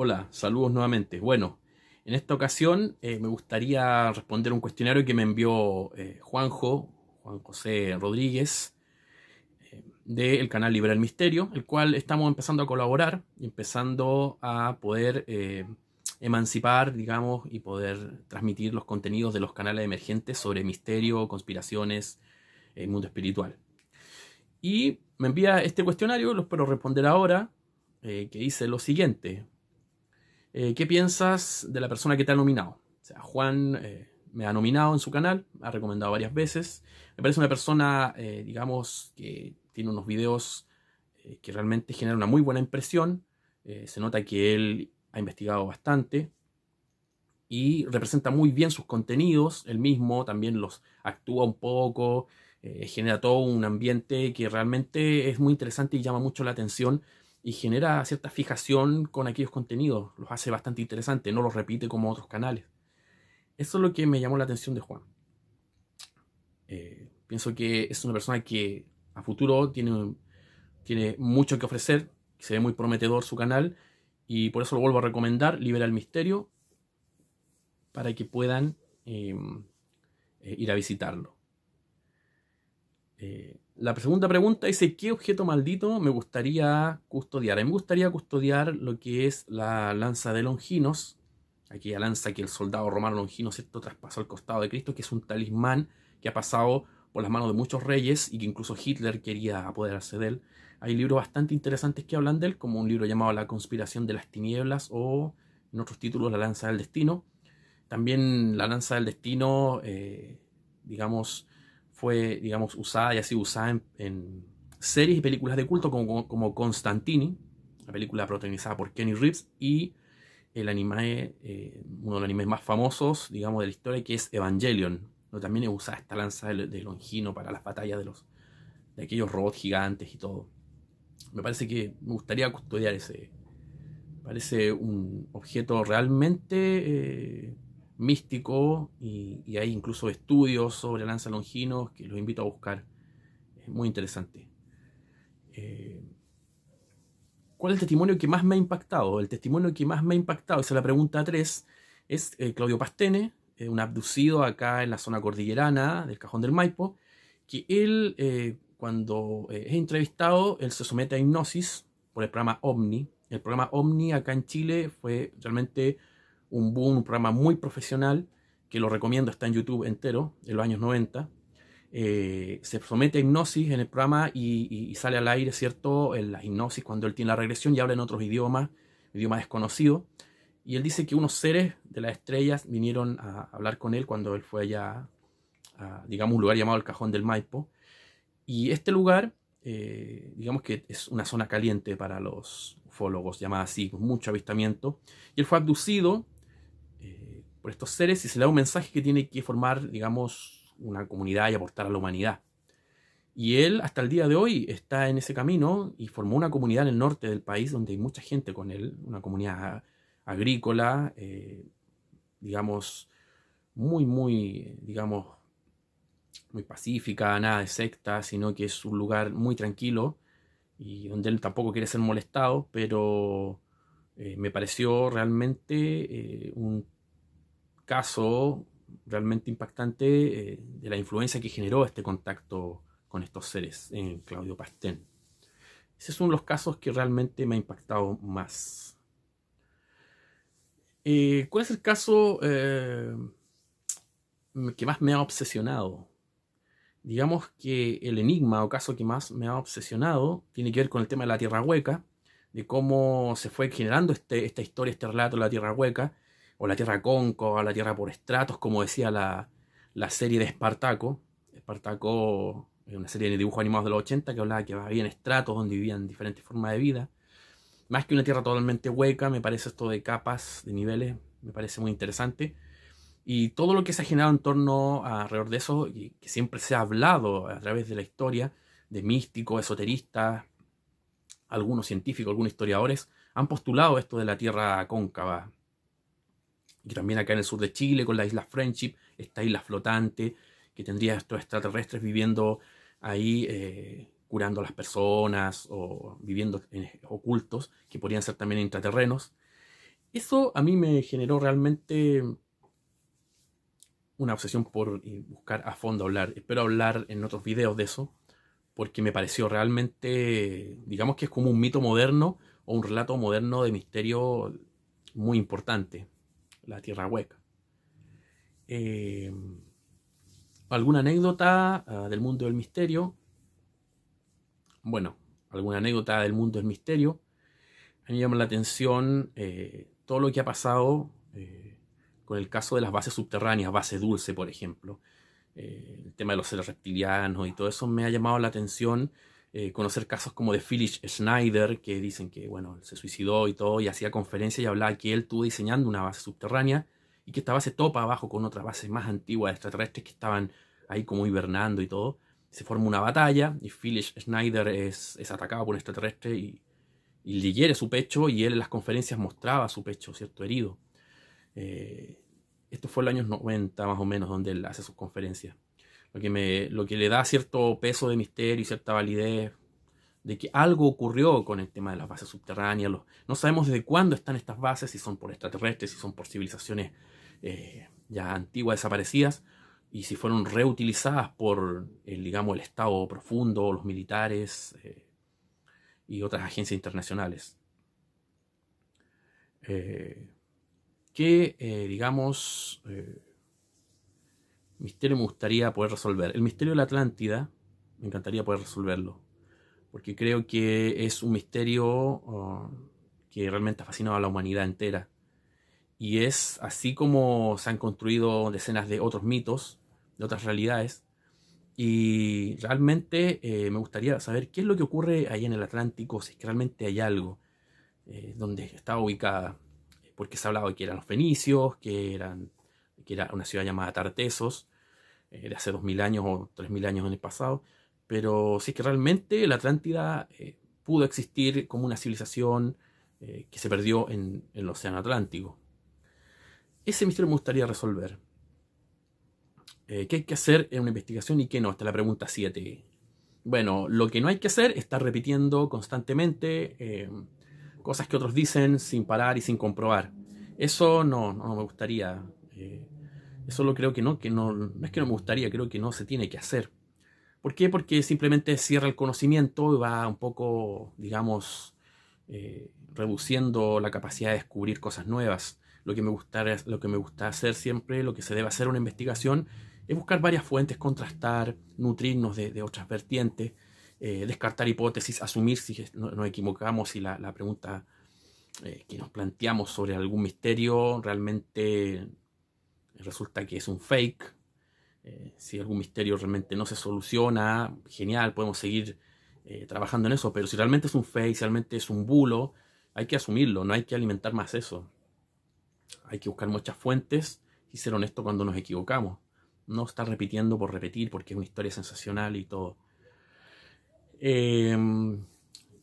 Hola, saludos nuevamente. Bueno, en esta ocasión eh, me gustaría responder un cuestionario que me envió eh, Juanjo, Juan José Rodríguez, eh, del canal Liberal Misterio, el cual estamos empezando a colaborar y empezando a poder emancipar, digamos, y poder transmitir los contenidos de los canales emergentes sobre misterio, conspiraciones, el mundo espiritual. Y me envía este cuestionario, lo espero responder ahora, que dice lo siguiente. Eh, ¿Qué piensas de la persona que te ha nominado? O sea, Juan eh, me ha nominado en su canal, ha recomendado varias veces. Me parece una persona, eh, digamos, que tiene unos videos que realmente generan una muy buena impresión. se nota que él ha investigado bastante y representa muy bien sus contenidos. Él mismo también los actúa un poco, genera todo un ambiente que realmente es muy interesante y llama mucho la atención y genera cierta fijación con aquellos contenidos, los hace bastante interesantes, no los repite como otros canales. Eso es lo que me llamó la atención de Juan. Eh, pienso que es una persona que a futuro tiene, tiene mucho que ofrecer, se ve muy prometedor su canal y por eso lo vuelvo a recomendar, Libera el Misterio, para que puedan em, eh, ir a visitarlo. Eh, la segunda pregunta dice, ¿qué objeto maldito me gustaría custodiar? A mí me gustaría custodiar lo que es la lanza de Longinos, aquella lanza que el soldado romano Longinos ¿cierto? traspasó al costado de Cristo, que es un talismán que ha pasado por las manos de muchos reyes y que incluso Hitler quería apoderarse de él. Hay libros bastante interesantes que hablan de él, como un libro llamado La conspiración de las tinieblas o en otros títulos La lanza del destino. También La lanza del destino, eh, digamos, fue, digamos, usada y así usada en, series y películas de culto como, como la película protagonizada por Kenny Reeves, y el anime, eh, uno de los animes más famosos, digamos, de la historia, que es Evangelion, donde también es usada esta lanza de, Longino para las batallas de, los, de aquellos robots gigantes y todo. Me parece que me gustaría custodiar ese. Parece un objeto realmente... Eh, místico y, hay incluso estudios sobre Lanza Longinos que los invito a buscar. Es muy interesante. Eh, ¿Cuál es el testimonio que más me ha impactado? El testimonio que más me ha impactado, esa es la pregunta 3, es eh, Claudio Pastene, eh, un abducido acá en la zona cordillerana del Cajón del Maipo, que él, cuando es entrevistado, él se somete a hipnosis por el programa Omni. El programa Omni acá en Chile fue realmente un boom, un programa muy profesional, que lo recomiendo, está en YouTube entero, en los años 90. Eh, se somete a hipnosis en el programa y, sale al aire, ¿cierto? En la hipnosis, cuando él tiene la regresión y habla en otros idiomas, idiomas desconocidos. Y él dice que unos seres de las estrellas vinieron a hablar con él cuando él fue allá digamos, un lugar llamado el Cajón del Maipo. Y este lugar, eh, digamos que es una zona caliente para los ufólogos, llamada así, con mucho avistamiento. Y él fue abducido estos seres y se le da un mensaje que tiene que formar, digamos, una comunidad y aportar a la humanidad. Y él hasta el día de hoy está en ese camino y formó una comunidad en el norte del país donde hay mucha gente con él, una comunidad agrícola, eh, digamos, muy, muy, digamos, muy pacífica, nada de secta, sino que es un lugar muy tranquilo y donde él tampoco quiere ser molestado, pero eh, me pareció realmente eh, un caso realmente impactante eh, de la influencia que generó este contacto con estos seres en Claudio Pastén. Esos son los casos que realmente me ha impactado más. Eh, ¿Cuál es el caso eh, que más me ha obsesionado? Digamos que el enigma o caso que más me ha obsesionado tiene que ver con el tema de la Tierra Hueca, de cómo se fue generando este, esta historia, este relato de la Tierra Hueca, o la Tierra Cóncava, la Tierra por estratos, como decía la, serie de Espartaco. Espartaco es una serie de dibujos animados de los 80 que hablaba que había estratos donde vivían diferentes formas de vida. Más que una Tierra totalmente hueca, me parece esto de capas, de niveles, me parece muy interesante. Y todo lo que se ha generado en torno a, alrededor de eso, y que siempre se ha hablado a través de la historia, de místicos, esoteristas, algunos científicos, algunos historiadores, han postulado esto de la Tierra cóncava, y también acá en el sur de Chile con la isla Friendship, esta isla flotante que tendría estos extraterrestres viviendo ahí, eh, curando a las personas o viviendo ocultos, que podrían ser también intraterrenos. Eso a mí me generó realmente una obsesión por eh, buscar a fondo hablar. Espero hablar en otros videos de eso, porque me pareció realmente, digamos que es como un mito moderno o un relato moderno de misterio muy importante la tierra hueca. Em, ¿Alguna anécdota ah, del mundo del misterio? Bueno, alguna anécdota del mundo del misterio. A mí me llama la atención eh, todo lo que ha pasado eh, con el caso de las bases subterráneas, base dulce, por ejemplo. Eh, el tema de los seres reptilianos y todo eso me ha llamado la atención eh, conocer casos como de Phyllis Schneider, que dicen que bueno, se suicidó y todo, y hacía conferencias y hablaba que él estuvo diseñando una base subterránea y que esta base topa abajo con otra base más antigua de extraterrestres que estaban ahí como hibernando y todo. Se forma una batalla y Phyllis Schneider es, atacado por un extraterrestre y, le hiere su pecho y él en las conferencias mostraba su pecho, ¿cierto? Herido. Eh, esto fue en los años 90 más o menos, donde él hace sus conferencias lo que, me, lo que le da cierto peso de misterio y cierta validez de que algo ocurrió con el tema de las bases subterráneas. no sabemos desde cuándo están estas bases, si son por extraterrestres, si son por civilizaciones eh, ya antiguas desaparecidas, y si fueron reutilizadas por el, digamos, el Estado profundo, los militares eh, y otras agencias internacionales. Eh, que, digamos, misterio me gustaría poder resolver. El misterio de la Atlántida, me encantaría poder resolverlo. Porque creo que es un misterio ah, que realmente ha fascinado a la humanidad entera. Y es así como se han construido decenas de otros mitos, de otras realidades. Y realmente eh, me gustaría saber qué es lo que ocurre ahí en el Atlántico, si realmente hay algo eh, donde está ubicada. Porque se ha hablado de que eran los fenicios, que eran que era una ciudad llamada Tartesos, eh, de hace 2.000 años o 3.000 años en el pasado, pero sí que realmente la Atlántida eh, pudo existir como una civilización eh, que se perdió en, el Océano Atlántico. Ese misterio me gustaría resolver. ¿Qué hay que hacer en una investigación y qué no? Esta la pregunta 7. Bueno, lo que no hay que hacer es estar repitiendo constantemente cosas que otros dicen sin parar y sin comprobar. Eso no, me gustaría. Solo creo que no, que no, es que no me gustaría, creo que no se tiene que hacer. ¿Por qué? Porque simplemente cierra el conocimiento y va un poco, digamos, eh, reduciendo la capacidad de descubrir cosas nuevas. Lo que, me gusta, lo que me gusta hacer siempre, lo que se debe hacer en una investigación, es buscar varias fuentes, contrastar, nutrirnos de, otras vertientes, eh, descartar hipótesis, asumir si nos equivocamos, y la, pregunta eh, que nos planteamos sobre algún misterio realmente resulta que es un fake. Eh, si algún misterio realmente no se soluciona, genial, podemos seguir eh, trabajando en eso, pero si realmente es un fake, si realmente es un bulo, hay que asumirlo, no hay que alimentar más eso. Hay que buscar muchas fuentes y ser honesto cuando nos equivocamos. No estar repitiendo por repetir porque es una historia sensacional y todo. Em,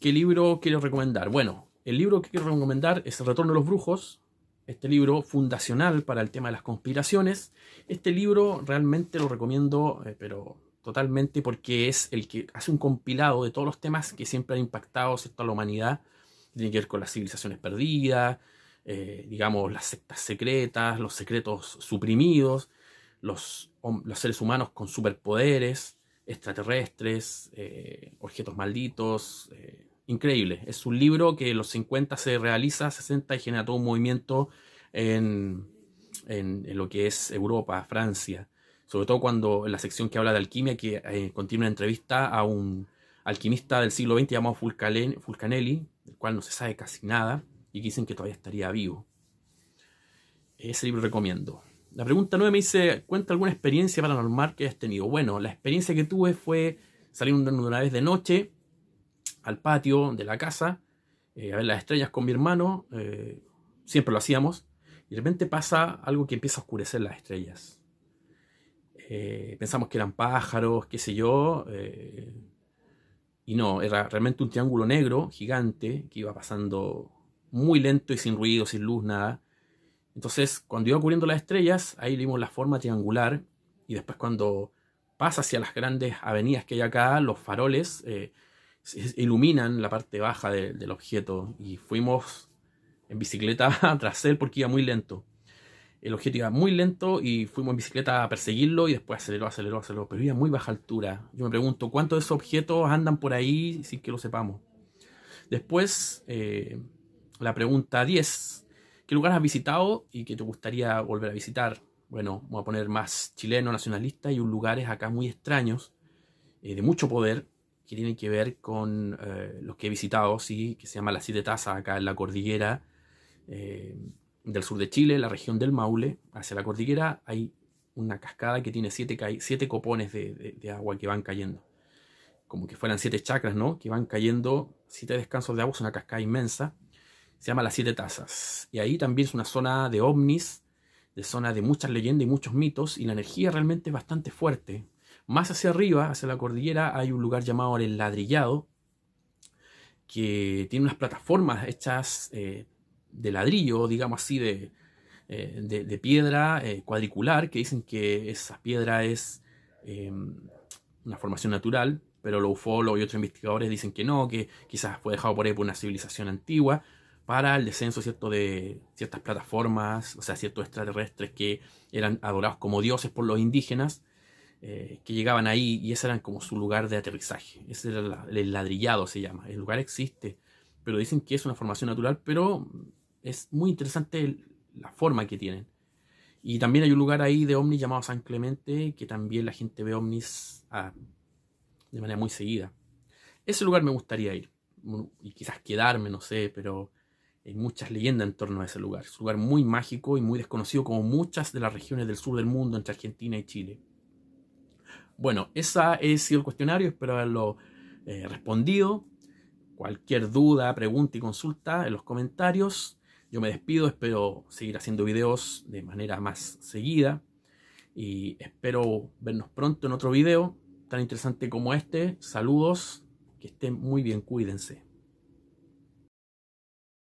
¿Qué libro quiero recomendar? Bueno, el libro que quiero recomendar es El Retorno de los Brujos este libro fundacional para el tema de las conspiraciones. Este libro realmente lo recomiendo, eh, pero totalmente porque es el que hace un compilado de todos los temas que siempre han impactado a la humanidad. Tiene que ver con las civilizaciones perdidas, eh, digamos, las sectas secretas, los secretos suprimidos, los, seres humanos con superpoderes, extraterrestres, eh, objetos malditos, increíble. Es un libro que en los 50 se realiza, 60 y genera todo un movimiento en, lo que es Europa, Francia. Sobre todo cuando en la sección que habla de alquimia, que continúa eh, contiene una entrevista a un alquimista del siglo XX llamado Fulcanelli, del cual no se sabe casi nada, y dicen que todavía estaría vivo. Ese libro recomiendo. La pregunta 9 me dice, ¿cuenta alguna experiencia paranormal que hayas tenido? Bueno, la experiencia que tuve fue salir una vez de noche, al patio de la casa eh, a ver las estrellas con mi hermano, eh, siempre lo hacíamos, y de repente pasa algo que empieza a oscurecer las estrellas. Eh, pensamos que eran pájaros, qué sé yo, y no, era realmente un triángulo negro gigante que iba pasando muy lento y sin ruido, sin luz, nada. Entonces, cuando iba cubriendo las estrellas, ahí vimos la forma triangular, y después cuando pasa hacia las grandes avenidas que hay acá, los faroles, iluminan la parte baja del objeto y fuimos en bicicleta tras él porque iba muy lento. El objeto iba muy lento y fuimos en bicicleta a perseguirlo y después aceleró, aceleró, aceleró, pero iba a muy baja altura. Yo me pregunto, ¿cuántos de esos objetos andan por ahí sin que lo sepamos? Después, eh, la pregunta 10. ¿Qué lugar has visitado y que te gustaría volver a visitar? Bueno, voy a poner más chileno, nacionalista y un lugares acá muy extraños, eh, de mucho poder, que tiene que ver con eh, los que he visitado, sí, que se llama las siete tazas acá en la cordillera eh, del sur de Chile, la región del Maule, hacia la cordillera hay una cascada que tiene siete, siete copones de, agua que van cayendo. Como que fueran siete chakras, ¿no? Que van cayendo, siete descansos de agua, es una cascada inmensa. Se llama Las Siete Tazas. Y ahí también es una zona de ovnis, de zona de muchas leyendas y muchos mitos, y la energía realmente es bastante fuerte. Más hacia arriba, hacia la cordillera, hay un lugar llamado El Ladrillado, que tiene unas plataformas hechas eh, de ladrillo, digamos así, de, eh, de, piedra eh, cuadricular, que dicen que esa piedra es em, una formación natural, pero los ufólogos y otros investigadores dicen que no, que quizás fue dejado por ahí una civilización antigua para el descenso cierto de ciertas plataformas, o sea, ciertos extraterrestres que eran adorados como dioses por los indígenas eh, que llegaban ahí y ese era como su lugar de aterrizaje. Ese era el ladrillado, se llama. El lugar existe, pero dicen que es una formación natural, pero es muy interesante la forma que tienen. Y también hay un lugar ahí de ovnis llamado San Clemente, que también la gente ve ovnis ah, de manera muy seguida. Ese lugar me gustaría ir y quizás quedarme, no sé, pero hay muchas leyendas en torno a ese lugar. Es un lugar muy mágico y muy desconocido como muchas de las regiones del sur del mundo entre Argentina y Chile. Bueno, esa es el cuestionario, espero haberlo eh, respondido. Cualquier duda, pregunta y consulta en los comentarios. Yo me despido, espero seguir haciendo videos de manera más seguida y espero vernos pronto en otro video tan interesante como este. Saludos, que estén muy bien, cuídense.